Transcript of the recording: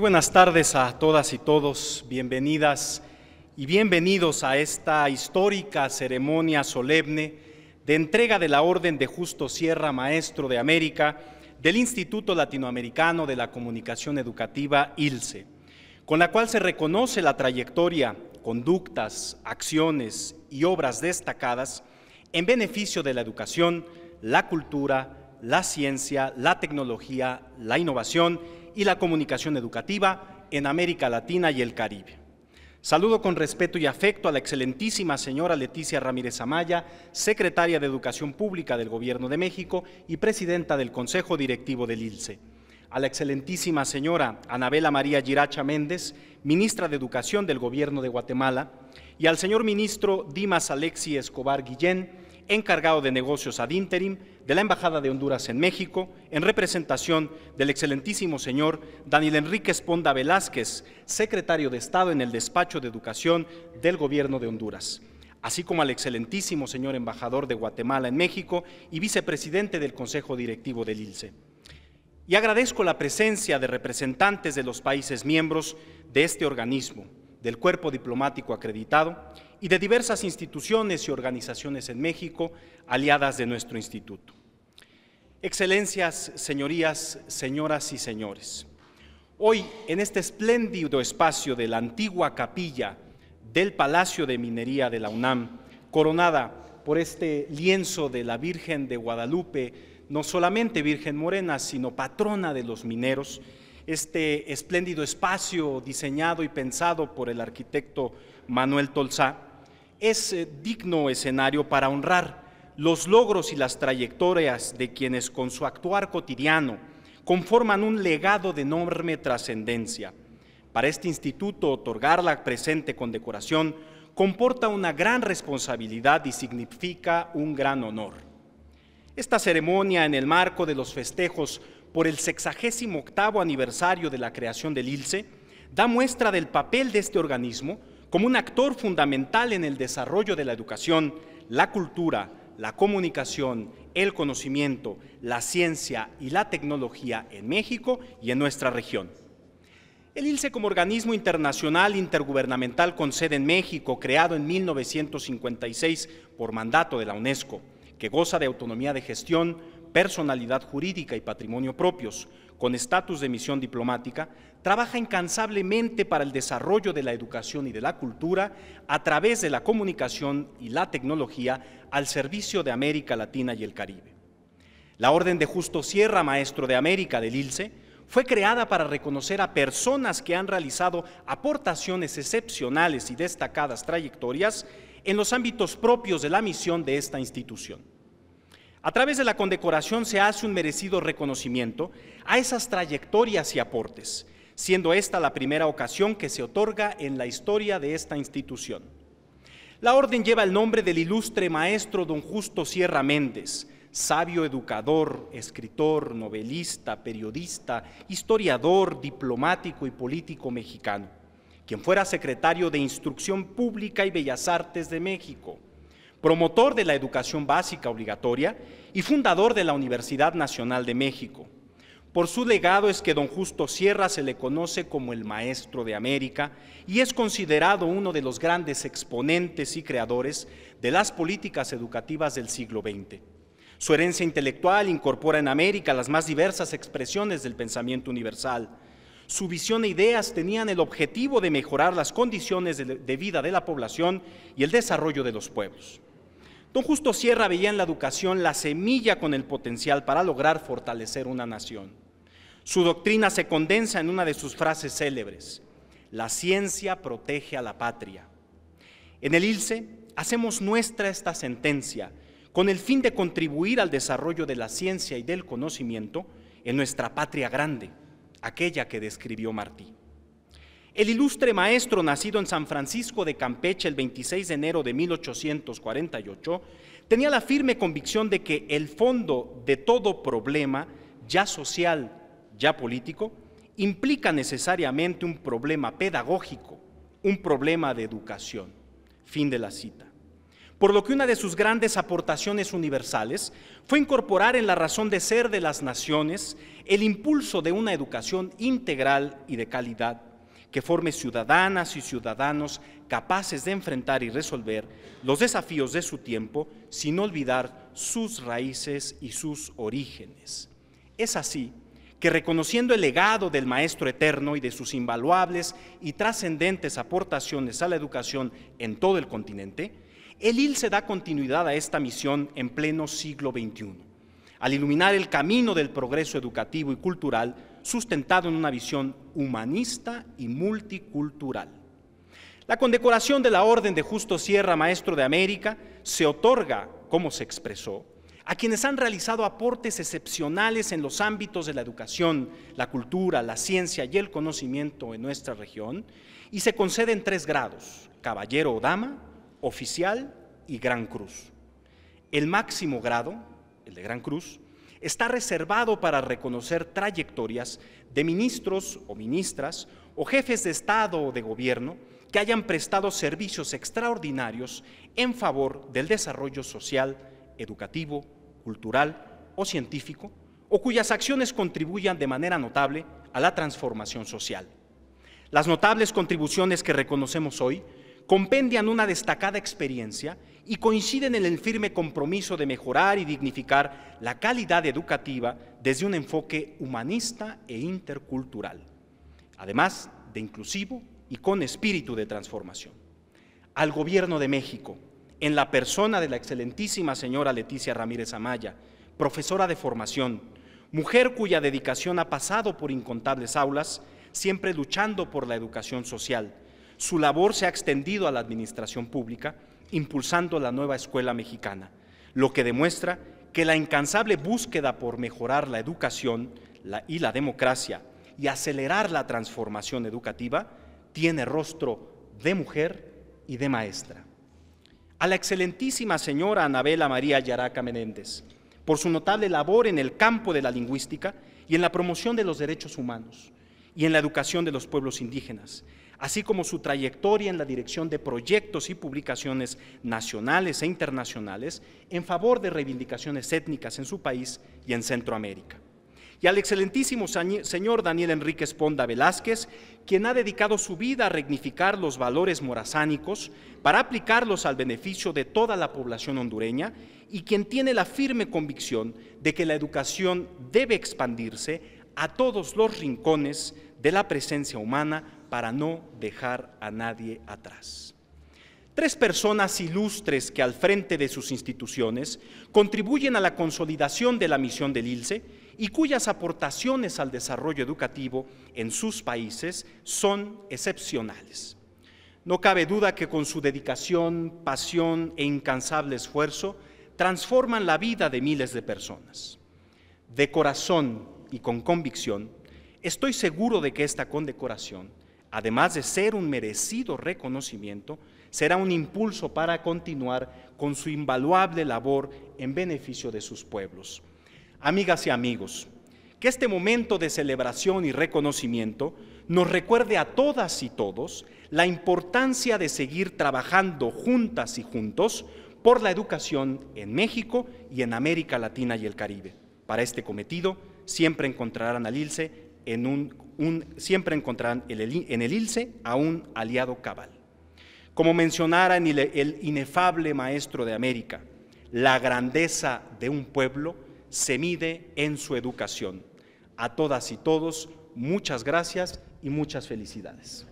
buenas tardes a todas y todos, bienvenidas y bienvenidos a esta histórica ceremonia solemne de entrega de la Orden de Justo Sierra Maestro de América del Instituto Latinoamericano de la Comunicación Educativa, ILCE, con la cual se reconoce la trayectoria, conductas, acciones y obras destacadas en beneficio de la educación, la cultura, la ciencia, la tecnología, la innovación y la comunicación educativa en América Latina y el Caribe. Saludo con respeto y afecto a la excelentísima señora Leticia Ramírez Amaya, secretaria de Educación Pública del Gobierno de México y presidenta del Consejo Directivo del ILCE. A la excelentísima señora Anabela María Giracha Méndez, ministra de Educación del Gobierno de Guatemala, y al señor ministro Dimas Alexi Escobar Guillén, encargado de negocios ad interim de la Embajada de Honduras en México, en representación del excelentísimo señor Daniel Enríquez Ponda Velázquez, secretario de Estado en el despacho de Educación del Gobierno de Honduras así como al excelentísimo señor embajador de Guatemala en México y vicepresidente del Consejo Directivo del ILCE. Y agradezco la presencia de representantes de los países miembros de este organismo, del cuerpo diplomático acreditado y de diversas instituciones y organizaciones en México, aliadas de nuestro instituto. Excelencias, señorías, señoras y señores, hoy en este espléndido espacio de la antigua capilla del Palacio de Minería de la UNAM, coronada por este lienzo de la Virgen de Guadalupe, no solamente Virgen Morena, sino patrona de los mineros, este espléndido espacio diseñado y pensado por el arquitecto Manuel Tolzá, es eh, digno escenario para honrar los logros y las trayectorias de quienes con su actuar cotidiano conforman un legado de enorme trascendencia. Para este instituto, otorgar la presente condecoración comporta una gran responsabilidad y significa un gran honor. Esta ceremonia, en el marco de los festejos por el 68 aniversario de la creación del ILCE, da muestra del papel de este organismo como un actor fundamental en el desarrollo de la educación, la cultura, la comunicación, el conocimiento, la ciencia y la tecnología en México y en nuestra región. El ILCE como organismo internacional intergubernamental con sede en México, creado en 1956 por mandato de la UNESCO, que goza de autonomía de gestión, personalidad jurídica y patrimonio propios, con estatus de misión diplomática, trabaja incansablemente para el desarrollo de la educación y de la cultura a través de la comunicación y la tecnología al servicio de América Latina y el Caribe. La Orden de Justo Sierra, Maestro de América del ILCE, fue creada para reconocer a personas que han realizado aportaciones excepcionales y destacadas trayectorias en los ámbitos propios de la misión de esta institución. A través de la condecoración se hace un merecido reconocimiento a esas trayectorias y aportes, siendo esta la primera ocasión que se otorga en la historia de esta institución. La orden lleva el nombre del ilustre maestro don Justo Sierra Méndez, sabio educador, escritor, novelista, periodista, historiador, diplomático y político mexicano quien fuera secretario de Instrucción Pública y Bellas Artes de México, promotor de la educación básica obligatoria y fundador de la Universidad Nacional de México. Por su legado es que don Justo Sierra se le conoce como el maestro de América y es considerado uno de los grandes exponentes y creadores de las políticas educativas del siglo XX. Su herencia intelectual incorpora en América las más diversas expresiones del pensamiento universal, su visión e ideas tenían el objetivo de mejorar las condiciones de vida de la población y el desarrollo de los pueblos. Don Justo Sierra veía en la educación la semilla con el potencial para lograr fortalecer una nación. Su doctrina se condensa en una de sus frases célebres, la ciencia protege a la patria. En el ILCE hacemos nuestra esta sentencia con el fin de contribuir al desarrollo de la ciencia y del conocimiento en nuestra patria grande aquella que describió Martí. El ilustre maestro nacido en San Francisco de Campeche el 26 de enero de 1848 tenía la firme convicción de que el fondo de todo problema, ya social, ya político, implica necesariamente un problema pedagógico, un problema de educación. Fin de la cita por lo que una de sus grandes aportaciones universales fue incorporar en la razón de ser de las naciones el impulso de una educación integral y de calidad que forme ciudadanas y ciudadanos capaces de enfrentar y resolver los desafíos de su tiempo sin olvidar sus raíces y sus orígenes. Es así que reconociendo el legado del Maestro Eterno y de sus invaluables y trascendentes aportaciones a la educación en todo el continente, el IL se da continuidad a esta misión en pleno siglo XXI, al iluminar el camino del progreso educativo y cultural sustentado en una visión humanista y multicultural. La condecoración de la Orden de Justo Sierra Maestro de América se otorga, como se expresó, a quienes han realizado aportes excepcionales en los ámbitos de la educación, la cultura, la ciencia y el conocimiento en nuestra región, y se conceden tres grados, caballero o dama, oficial y gran cruz. El máximo grado, el de gran cruz, está reservado para reconocer trayectorias de ministros o ministras o jefes de Estado o de gobierno que hayan prestado servicios extraordinarios en favor del desarrollo social, educativo, cultural o científico, o cuyas acciones contribuyan de manera notable a la transformación social. Las notables contribuciones que reconocemos hoy compendian una destacada experiencia y coinciden en el firme compromiso de mejorar y dignificar la calidad educativa desde un enfoque humanista e intercultural, además de inclusivo y con espíritu de transformación. Al Gobierno de México, en la persona de la excelentísima señora Leticia Ramírez Amaya, profesora de formación, mujer cuya dedicación ha pasado por incontables aulas, siempre luchando por la educación social, su labor se ha extendido a la administración pública, impulsando la nueva escuela mexicana, lo que demuestra que la incansable búsqueda por mejorar la educación y la democracia y acelerar la transformación educativa tiene rostro de mujer y de maestra. A la excelentísima señora Anabela María Yaraca Menéndez, por su notable labor en el campo de la lingüística y en la promoción de los derechos humanos y en la educación de los pueblos indígenas, así como su trayectoria en la dirección de proyectos y publicaciones nacionales e internacionales en favor de reivindicaciones étnicas en su país y en Centroamérica. Y al excelentísimo señor Daniel Enríquez Ponda Velázquez, quien ha dedicado su vida a reignificar los valores morazánicos para aplicarlos al beneficio de toda la población hondureña y quien tiene la firme convicción de que la educación debe expandirse a todos los rincones de la presencia humana para no dejar a nadie atrás. Tres personas ilustres que al frente de sus instituciones contribuyen a la consolidación de la misión del ILSE y cuyas aportaciones al desarrollo educativo en sus países son excepcionales. No cabe duda que con su dedicación, pasión e incansable esfuerzo transforman la vida de miles de personas. De corazón y con convicción, estoy seguro de que esta condecoración además de ser un merecido reconocimiento, será un impulso para continuar con su invaluable labor en beneficio de sus pueblos. Amigas y amigos, que este momento de celebración y reconocimiento nos recuerde a todas y todos la importancia de seguir trabajando juntas y juntos por la educación en México y en América Latina y el Caribe. Para este cometido, siempre encontrarán al un, siempre encontrarán en el, Ilse a un aliado cabal. Como mencionara el inefable maestro de América, la grandeza de un pueblo se mide en su educación. A todas y todos, muchas gracias y muchas felicidades.